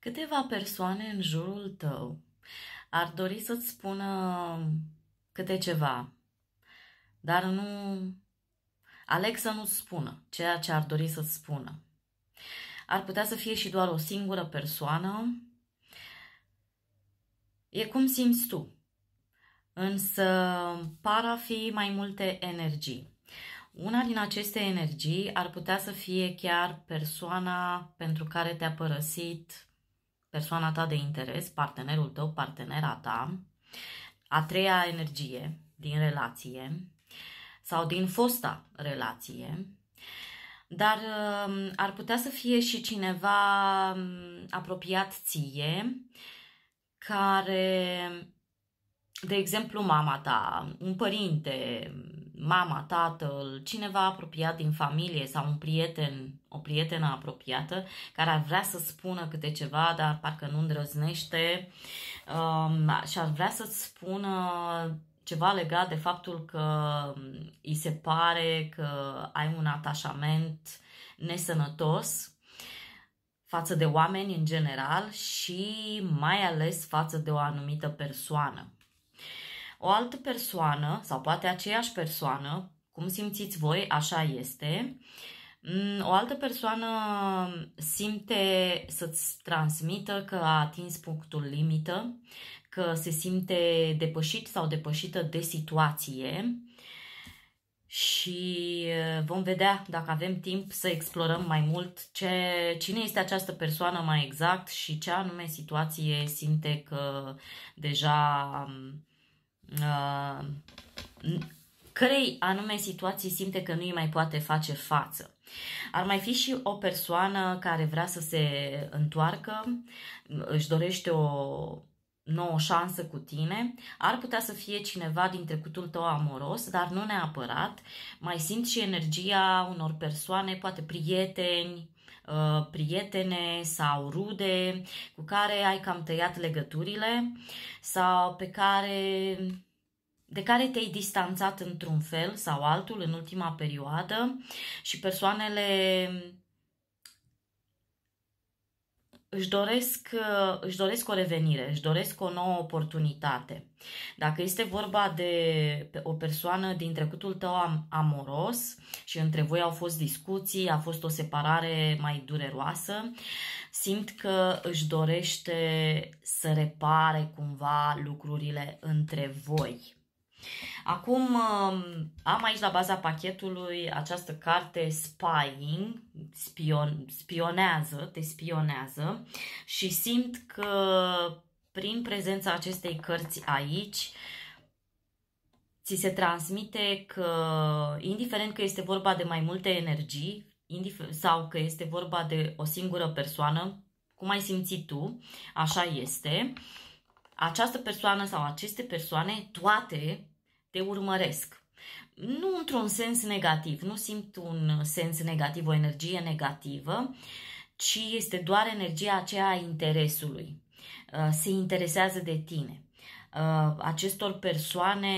Câteva persoane în jurul tău ar dori să-ți spună câte ceva, dar nu aleg să nu-ți spună ceea ce ar dori să-ți spună. Ar putea să fie și doar o singură persoană. E cum simți tu, însă par a fi mai multe energii. Una din aceste energii ar putea să fie chiar persoana pentru care te-a părăsit persoana ta de interes, partenerul tău, partenera ta, a treia energie din relație sau din fosta relație, dar um, ar putea să fie și cineva um, apropiat ție care de exemplu, mama ta, un părinte, mama, tatăl, cineva apropiat din familie sau un prieten, o prietenă apropiată care ar vrea să spună câte ceva, dar parcă nu îndrăznește um, și ar vrea să-ți spună ceva legat de faptul că îi se pare că ai un atașament nesănătos față de oameni în general și mai ales față de o anumită persoană. O altă persoană, sau poate aceeași persoană, cum simțiți voi, așa este, mm, o altă persoană simte să-ți transmită că a atins punctul limită, că se simte depășit sau depășită de situație și vom vedea dacă avem timp să explorăm mai mult ce, cine este această persoană mai exact și ce anume situație simte că deja mm, Uh, cărei anume situații simte că nu îi mai poate face față. Ar mai fi și o persoană care vrea să se întoarcă, își dorește o nouă șansă cu tine, ar putea să fie cineva din trecutul tău amoros, dar nu neapărat. Mai simți și energia unor persoane, poate prieteni, Uh, prietene sau rude cu care ai cam tăiat legăturile sau pe care, de care te-ai distanțat într-un fel sau altul în ultima perioadă și persoanele își doresc, uh, își doresc o revenire, își doresc o nouă oportunitate. Dacă este vorba de o persoană din trecutul tău amoros și între voi au fost discuții, a fost o separare mai dureroasă, simt că își dorește să repare cumva lucrurile între voi. Acum um, am aici la baza pachetului această carte Spying, spion, spionează, te spionează și simt că prin prezența acestei cărți aici ți se transmite că, indiferent că este vorba de mai multe energii sau că este vorba de o singură persoană, cum ai simțit tu, așa este, uh, această persoană sau aceste persoane, toate te urmăresc. Nu într-un sens negativ, nu simt un sens negativ, o energie negativă, ci este doar energia aceea a interesului. Uh, se interesează de tine. Uh, acestor persoane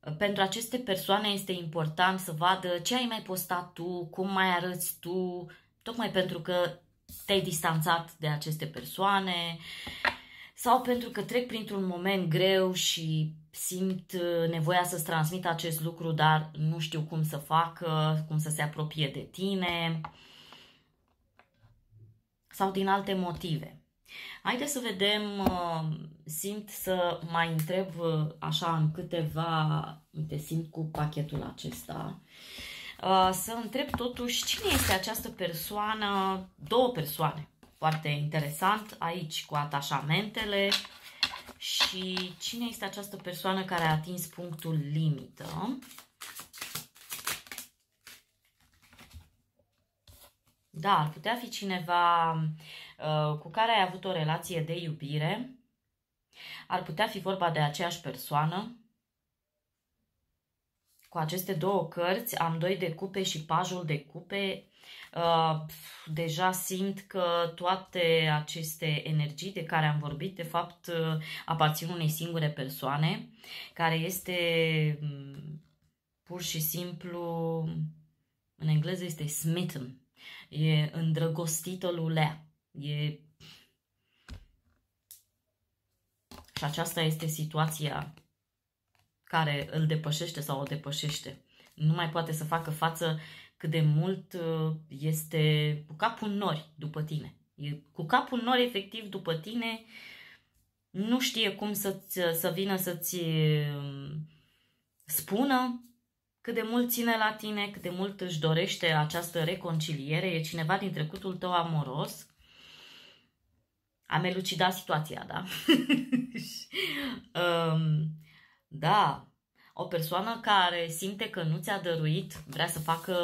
uh, pentru aceste persoane este important să vadă ce ai mai postat tu, cum mai arăți tu, tocmai pentru că te-ai distanțat de aceste persoane sau pentru că trec printr-un moment greu și simt uh, nevoia să-ți transmit acest lucru, dar nu știu cum să facă, cum să se apropie de tine sau din alte motive. Haideți să vedem, uh, simt să mai întreb uh, așa în câteva, uite, simt cu pachetul acesta, uh, Uh, să întreb totuși cine este această persoană, două persoane, foarte interesant aici cu atașamentele și cine este această persoană care a atins punctul limită. Da, ar putea fi cineva uh, cu care ai avut o relație de iubire, ar putea fi vorba de aceeași persoană, cu aceste două cărți am doi de cupe și pajul de cupe. Uh, deja simt că toate aceste energii de care am vorbit, de fapt, uh, aparțin unei singure persoane, care este mm, pur și simplu, în engleză este smitten, e îndrăgostită lulea, e... Și aceasta este situația care îl depășește sau o depășește. Nu mai poate să facă față cât de mult uh, este cu capul nori după tine. E cu capul nori efectiv după tine, nu știe cum să uh, să vină să-ți uh, spună cât de mult ține la tine, cât de mult își dorește această reconciliere, e cineva din trecutul tău amoros. Am elucidat situația, da? um, da, o persoană care simte că nu ți-a dăruit, vrea să facă,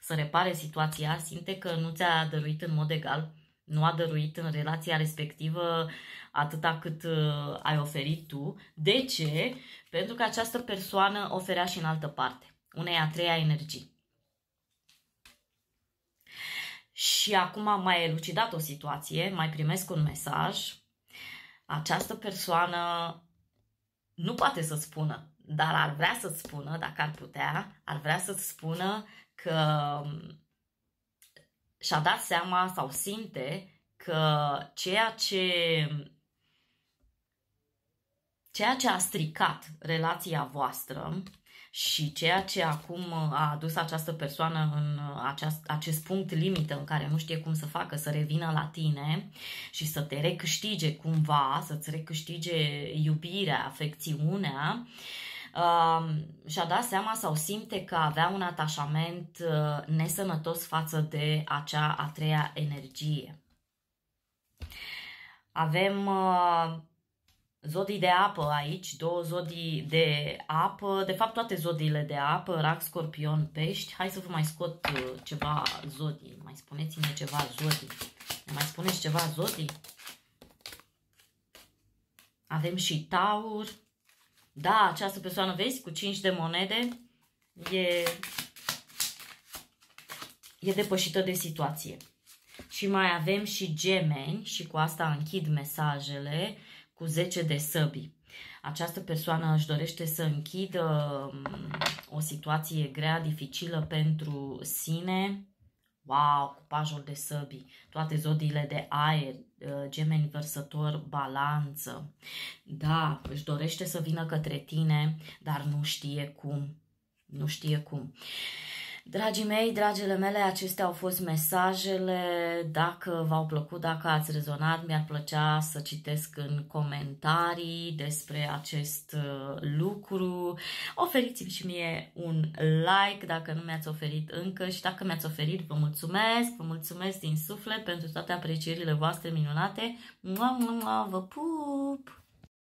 să repare situația, simte că nu ți-a dăruit în mod egal, nu a dăruit în relația respectivă atâta cât uh, ai oferit tu. De ce? Pentru că această persoană oferea și în altă parte, unei a treia energii. Și acum am mai elucidat o situație, mai primesc un mesaj. Această persoană nu poate să spună, dar ar vrea să spună, dacă ar putea, ar vrea să spună că um, și-a dat seama sau simte că ceea ce ceea ce a stricat relația voastră și ceea ce acum uh, a adus această persoană în uh, aceast, acest punct limită în care nu știe cum să facă, să revină la tine și să te recâștige cumva, să-ți recâștige iubirea, afecțiunea, uh, și-a dat seama sau simte că avea un atașament uh, nesănătos față de acea a treia energie. Avem uh, Zodii de apă aici, două zodii de apă, de fapt toate zodiile de apă, rac, scorpion, pești. Hai să vă mai scot uh, ceva zodii, mai spuneți ne ceva zodii. Ne mai spuneți ceva zodii? Avem și taur. Da, această persoană, vezi, cu 5 de monede e, e depășită de situație. Și mai avem și gemeni și cu asta închid mesajele cu 10 de săbii. Această persoană își dorește să închidă um, o situație grea, dificilă pentru sine. Wow, cu pajul de săbii, toate zodiile de aer, uh, gemeni vărsător, balanță. Da, își dorește să vină către tine, dar nu știe cum. Nu știe cum. Uh, Dragii mei, dragile mele, acestea au fost mesajele. Dacă v-au plăcut, dacă ați rezonat, mi-ar plăcea să citesc în comentarii despre acest uh, lucru. Oferiți-mi și mie un like dacă nu mi-ați oferit încă și dacă mi-ați oferit, vă mulțumesc, vă mulțumesc din suflet pentru toate aprecierile voastre minunate. Mua, mua, vă pup!